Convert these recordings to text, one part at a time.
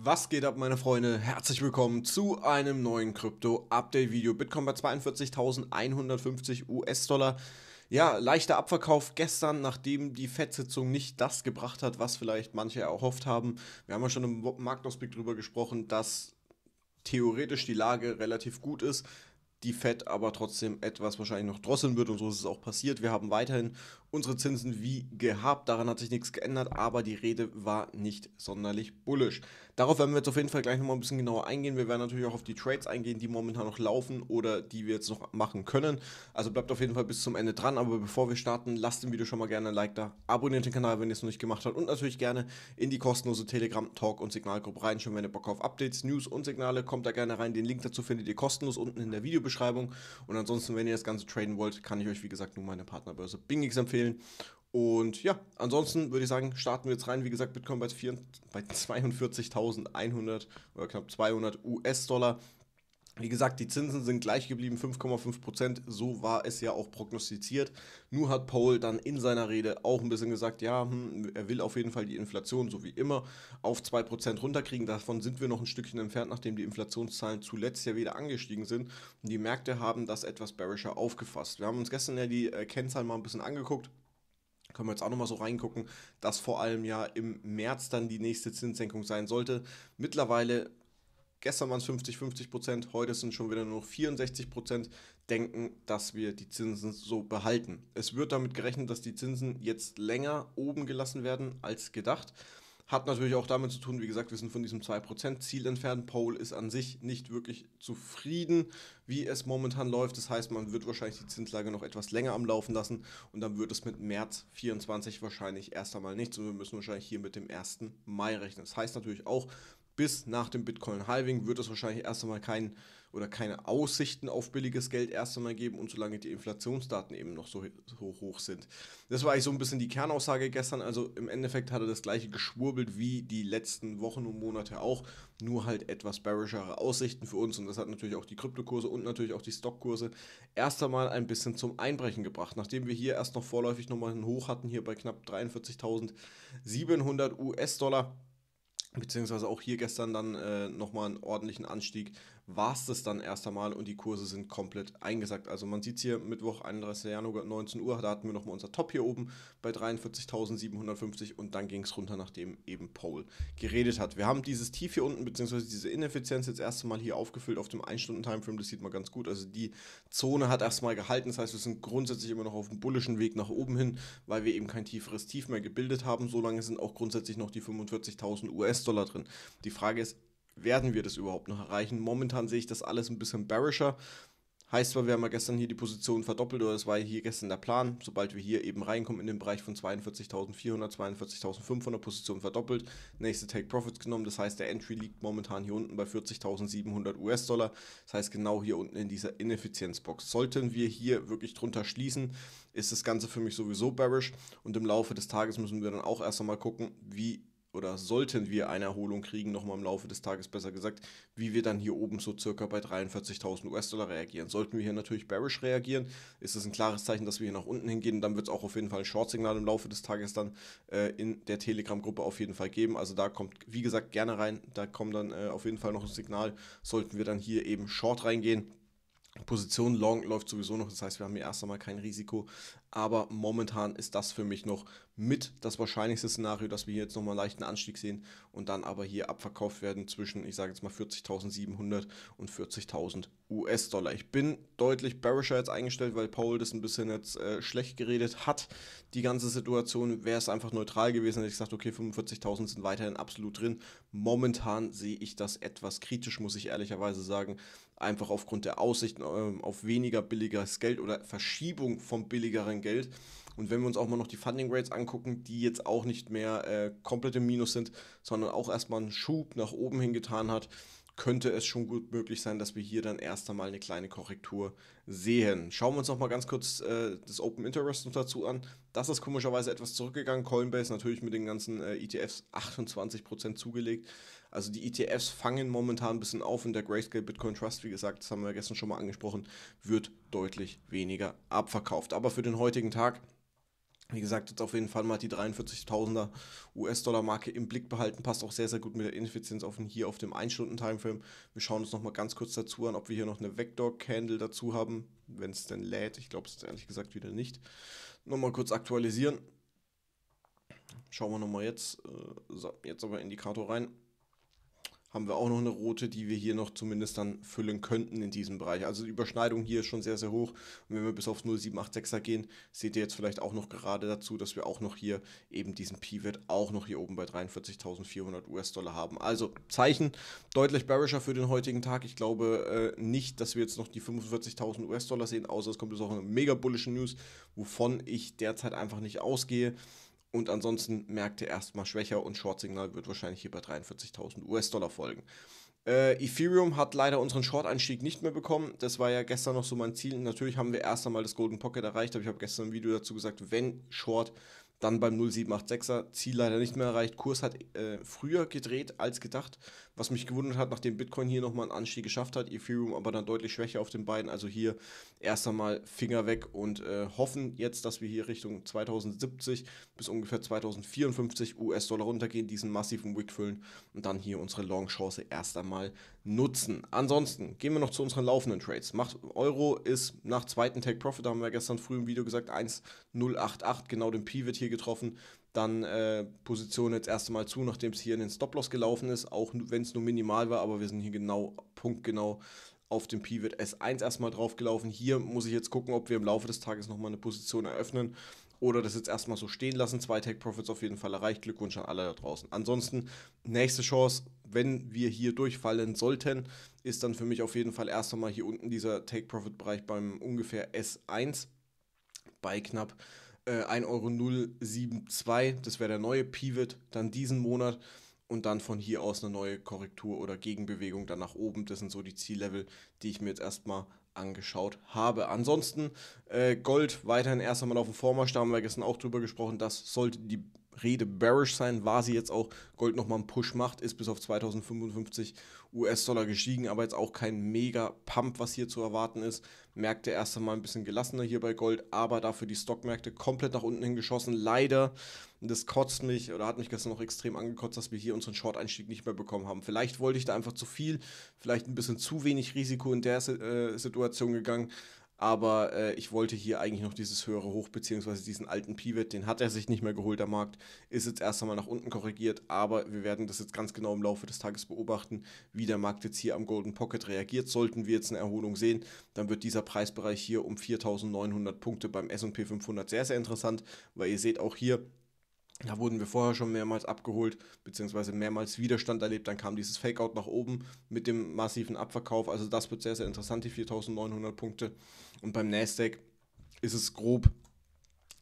Was geht ab, meine Freunde? Herzlich willkommen zu einem neuen Krypto-Update-Video. Bitcoin bei 42.150 US-Dollar. Ja, leichter Abverkauf gestern, nachdem die Fed-Sitzung nicht das gebracht hat, was vielleicht manche erhofft haben. Wir haben ja schon im Marktausblick darüber gesprochen, dass theoretisch die Lage relativ gut ist die Fed aber trotzdem etwas wahrscheinlich noch drosseln wird und so ist es auch passiert. Wir haben weiterhin unsere Zinsen wie gehabt. Daran hat sich nichts geändert, aber die Rede war nicht sonderlich bullisch. Darauf werden wir jetzt auf jeden Fall gleich nochmal ein bisschen genauer eingehen. Wir werden natürlich auch auf die Trades eingehen, die momentan noch laufen oder die wir jetzt noch machen können. Also bleibt auf jeden Fall bis zum Ende dran. Aber bevor wir starten, lasst dem Video schon mal gerne ein Like da, abonniert den Kanal, wenn ihr es noch nicht gemacht habt und natürlich gerne in die kostenlose Telegram, Talk und Signalgruppe rein. reinschauen, wenn ihr Bock auf Updates, News und Signale, kommt da gerne rein. Den Link dazu findet ihr kostenlos unten in der Videobeschreibung. Und ansonsten, wenn ihr das Ganze traden wollt, kann ich euch wie gesagt nur meine Partnerbörse BingX empfehlen empfehlen. Und ja, ansonsten würde ich sagen, starten wir jetzt rein. Wie gesagt, Bitcoin bei, bei 42.100 oder knapp 200 US-Dollar. Wie gesagt, die Zinsen sind gleich geblieben, 5,5 Prozent. So war es ja auch prognostiziert. Nur hat Paul dann in seiner Rede auch ein bisschen gesagt, ja, hm, er will auf jeden Fall die Inflation, so wie immer, auf 2 Prozent runterkriegen. Davon sind wir noch ein Stückchen entfernt, nachdem die Inflationszahlen zuletzt ja wieder angestiegen sind. Und die Märkte haben das etwas bearischer aufgefasst. Wir haben uns gestern ja die äh, Kennzahlen mal ein bisschen angeguckt können wir jetzt auch nochmal so reingucken, dass vor allem ja im März dann die nächste Zinssenkung sein sollte. Mittlerweile Gestern waren es 50, 50 Prozent, heute sind schon wieder nur noch 64 Prozent, denken, dass wir die Zinsen so behalten. Es wird damit gerechnet, dass die Zinsen jetzt länger oben gelassen werden als gedacht. Hat natürlich auch damit zu tun, wie gesagt, wir sind von diesem 2%-Ziel entfernt. Paul ist an sich nicht wirklich zufrieden, wie es momentan läuft. Das heißt, man wird wahrscheinlich die Zinslage noch etwas länger am Laufen lassen und dann wird es mit März 24 wahrscheinlich erst einmal nichts und wir müssen wahrscheinlich hier mit dem 1. Mai rechnen. Das heißt natürlich auch, bis nach dem Bitcoin-Halving wird es wahrscheinlich erst einmal kein, oder keine Aussichten auf billiges Geld erst einmal geben und solange die Inflationsdaten eben noch so, so hoch sind. Das war eigentlich so ein bisschen die Kernaussage gestern. Also im Endeffekt hat er das gleiche geschwurbelt wie die letzten Wochen und Monate auch, nur halt etwas bearischere Aussichten für uns und das hat natürlich auch die Kryptokurse und natürlich auch die Stockkurse erst einmal ein bisschen zum Einbrechen gebracht. Nachdem wir hier erst noch vorläufig nochmal einen Hoch hatten, hier bei knapp 43.700 US-Dollar beziehungsweise auch hier gestern dann äh, nochmal einen ordentlichen Anstieg, war es das dann erst einmal und die Kurse sind komplett eingesackt. Also man sieht es hier Mittwoch, 31. Januar, 19 Uhr, da hatten wir nochmal unser Top hier oben bei 43.750 und dann ging es runter, nachdem eben Paul geredet hat. Wir haben dieses Tief hier unten, beziehungsweise diese Ineffizienz jetzt erst einmal hier aufgefüllt auf dem 1-Stunden-Timeframe, das sieht man ganz gut. Also die Zone hat erstmal gehalten, das heißt wir sind grundsätzlich immer noch auf dem bullischen Weg nach oben hin, weil wir eben kein tieferes Tief mehr gebildet haben. Solange sind auch grundsätzlich noch die 45.000 US US-Dollar drin. Die Frage ist, werden wir das überhaupt noch erreichen? Momentan sehe ich das alles ein bisschen bearischer. Heißt zwar, wir haben ja gestern hier die Position verdoppelt, oder es war hier gestern der Plan. Sobald wir hier eben reinkommen in den Bereich von 42.400, 42.500 Position verdoppelt, nächste Take Profits genommen. Das heißt, der Entry liegt momentan hier unten bei 40.700 US-Dollar. Das heißt, genau hier unten in dieser Ineffizienzbox. Sollten wir hier wirklich drunter schließen, ist das Ganze für mich sowieso bearish. Und im Laufe des Tages müssen wir dann auch erst einmal gucken, wie oder sollten wir eine Erholung kriegen, nochmal im Laufe des Tages besser gesagt, wie wir dann hier oben so circa bei 43.000 US-Dollar reagieren. Sollten wir hier natürlich bearish reagieren, ist das ein klares Zeichen, dass wir hier nach unten hingehen. Dann wird es auch auf jeden Fall ein Short-Signal im Laufe des Tages dann äh, in der Telegram-Gruppe auf jeden Fall geben. Also da kommt, wie gesagt, gerne rein. Da kommt dann äh, auf jeden Fall noch ein Signal. Sollten wir dann hier eben Short reingehen. Position Long läuft sowieso noch, das heißt, wir haben hier erst einmal kein Risiko. Aber momentan ist das für mich noch mit das wahrscheinlichste Szenario, dass wir hier jetzt nochmal einen leichten Anstieg sehen und dann aber hier abverkauft werden zwischen, ich sage jetzt mal 40.700 und 40.000 US-Dollar. Ich bin deutlich bearischer jetzt eingestellt, weil Paul das ein bisschen jetzt äh, schlecht geredet hat. Die ganze Situation wäre es einfach neutral gewesen, hätte ich gesagt, okay, 45.000 sind weiterhin absolut drin. Momentan sehe ich das etwas kritisch, muss ich ehrlicherweise sagen. Einfach aufgrund der Aussicht äh, auf weniger billigeres Geld oder Verschiebung vom billigeren sein Geld. Und wenn wir uns auch mal noch die Funding Rates angucken, die jetzt auch nicht mehr äh, komplett im Minus sind, sondern auch erstmal einen Schub nach oben hingetan hat, könnte es schon gut möglich sein, dass wir hier dann erst einmal eine kleine Korrektur sehen. Schauen wir uns noch mal ganz kurz äh, das Open Interest noch dazu an. Das ist komischerweise etwas zurückgegangen. Coinbase natürlich mit den ganzen äh, ETFs 28% zugelegt. Also die ETFs fangen momentan ein bisschen auf und der Grayscale Bitcoin Trust, wie gesagt, das haben wir gestern schon mal angesprochen, wird deutlich weniger abverkauft. Aber für den heutigen Tag wie gesagt, jetzt auf jeden Fall mal die 43.000er US-Dollar-Marke im Blick behalten. Passt auch sehr, sehr gut mit der Ineffizienz auf hier auf dem 1-Stunden-Timeframe. Wir schauen uns nochmal ganz kurz dazu an, ob wir hier noch eine Vector-Candle dazu haben, wenn es denn lädt. Ich glaube es ehrlich gesagt wieder nicht. Nochmal kurz aktualisieren. Schauen wir nochmal jetzt. Äh, so, jetzt aber Indikator rein haben wir auch noch eine rote, die wir hier noch zumindest dann füllen könnten in diesem Bereich. Also die Überschneidung hier ist schon sehr, sehr hoch. Und wenn wir bis auf 0,786er gehen, seht ihr jetzt vielleicht auch noch gerade dazu, dass wir auch noch hier eben diesen Pivot auch noch hier oben bei 43.400 US-Dollar haben. Also Zeichen deutlich bearischer für den heutigen Tag. Ich glaube äh, nicht, dass wir jetzt noch die 45.000 US-Dollar sehen, außer es kommt jetzt auch eine mega bullische News, wovon ich derzeit einfach nicht ausgehe. Und ansonsten Märkte erstmal schwächer und Short-Signal wird wahrscheinlich hier bei 43.000 US-Dollar folgen. Äh, Ethereum hat leider unseren Short-Einstieg nicht mehr bekommen. Das war ja gestern noch so mein Ziel. Natürlich haben wir erst einmal das Golden Pocket erreicht, aber ich habe gestern ein Video dazu gesagt, wenn Short, dann beim 0786er. Ziel leider nicht mehr erreicht. Kurs hat äh, früher gedreht als gedacht. Was mich gewundert hat, nachdem Bitcoin hier nochmal einen Anstieg geschafft hat, Ethereum aber dann deutlich schwächer auf den beiden. Also hier erst einmal Finger weg und äh, hoffen jetzt, dass wir hier Richtung 2070 bis ungefähr 2054 US-Dollar runtergehen, diesen massiven Wick füllen und dann hier unsere Long-Chance erst einmal nutzen. Ansonsten gehen wir noch zu unseren laufenden Trades. Macht Euro ist nach zweiten Take Profit, da haben wir gestern früh im Video gesagt, 1,088, genau den Pivot hier getroffen dann äh, Position jetzt erst einmal zu, nachdem es hier in den Stop-Loss gelaufen ist, auch wenn es nur minimal war, aber wir sind hier genau, punktgenau auf dem Pivot S1 erstmal draufgelaufen. Hier muss ich jetzt gucken, ob wir im Laufe des Tages nochmal eine Position eröffnen oder das jetzt erstmal so stehen lassen. Zwei Tech Profits auf jeden Fall erreicht. Glückwunsch an alle da draußen. Ansonsten, nächste Chance, wenn wir hier durchfallen sollten, ist dann für mich auf jeden Fall erst einmal hier unten dieser Take Profit Bereich beim ungefähr S1 bei knapp äh, 1,072, das wäre der neue Pivot, dann diesen Monat und dann von hier aus eine neue Korrektur oder Gegenbewegung dann nach oben. Das sind so die Ziellevel, die ich mir jetzt erstmal angeschaut habe. Ansonsten äh, Gold weiterhin erst einmal auf dem Vormarsch, da haben wir gestern auch drüber gesprochen, das sollte die Rede bearish sein, war sie jetzt auch. Gold nochmal einen Push macht, ist bis auf 2055 US-Dollar gestiegen, aber jetzt auch kein mega Pump, was hier zu erwarten ist. Märkte erst einmal ein bisschen gelassener hier bei Gold, aber dafür die Stockmärkte komplett nach unten hingeschossen. Leider, das kotzt mich oder hat mich gestern noch extrem angekotzt, dass wir hier unseren Short-Einstieg nicht mehr bekommen haben. Vielleicht wollte ich da einfach zu viel, vielleicht ein bisschen zu wenig Risiko in der äh, Situation gegangen aber äh, ich wollte hier eigentlich noch dieses höhere Hoch, beziehungsweise diesen alten Pivot, den hat er sich nicht mehr geholt am Markt, ist jetzt erst einmal nach unten korrigiert, aber wir werden das jetzt ganz genau im Laufe des Tages beobachten, wie der Markt jetzt hier am Golden Pocket reagiert. Sollten wir jetzt eine Erholung sehen, dann wird dieser Preisbereich hier um 4900 Punkte beim S&P 500 sehr, sehr interessant, weil ihr seht auch hier, da wurden wir vorher schon mehrmals abgeholt, beziehungsweise mehrmals Widerstand erlebt. Dann kam dieses Fakeout nach oben mit dem massiven Abverkauf. Also das wird sehr, sehr interessant, die 4900 Punkte. Und beim Nasdaq ist es grob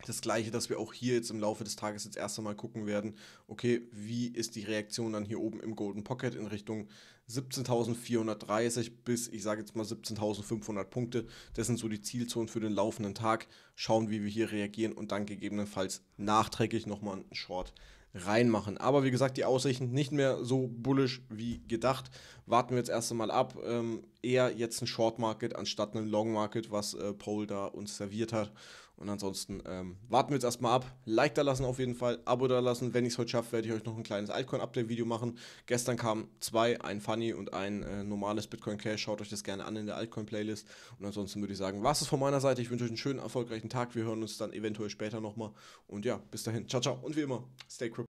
das gleiche, dass wir auch hier jetzt im Laufe des Tages jetzt erst einmal gucken werden, okay, wie ist die Reaktion dann hier oben im Golden Pocket in Richtung 17.430 bis, ich sage jetzt mal 17.500 Punkte. Das sind so die Zielzonen für den laufenden Tag. Schauen, wie wir hier reagieren und dann gegebenenfalls nachträglich nochmal einen Short reinmachen. Aber wie gesagt, die Aussichten nicht mehr so bullisch wie gedacht. Warten wir jetzt erst einmal ab. Ähm, eher jetzt ein Short Market anstatt ein Long Market, was äh, Paul da uns serviert hat. Und ansonsten ähm, warten wir jetzt erstmal ab. Like da lassen auf jeden Fall, Abo da lassen. Wenn ich es heute schaffe, werde ich euch noch ein kleines Altcoin-Update-Video machen. Gestern kamen zwei, ein Funny und ein äh, normales Bitcoin Cash. Schaut euch das gerne an in der Altcoin-Playlist. Und ansonsten würde ich sagen, war es von meiner Seite. Ich wünsche euch einen schönen, erfolgreichen Tag. Wir hören uns dann eventuell später nochmal. Und ja, bis dahin. Ciao, ciao. Und wie immer, stay crypto.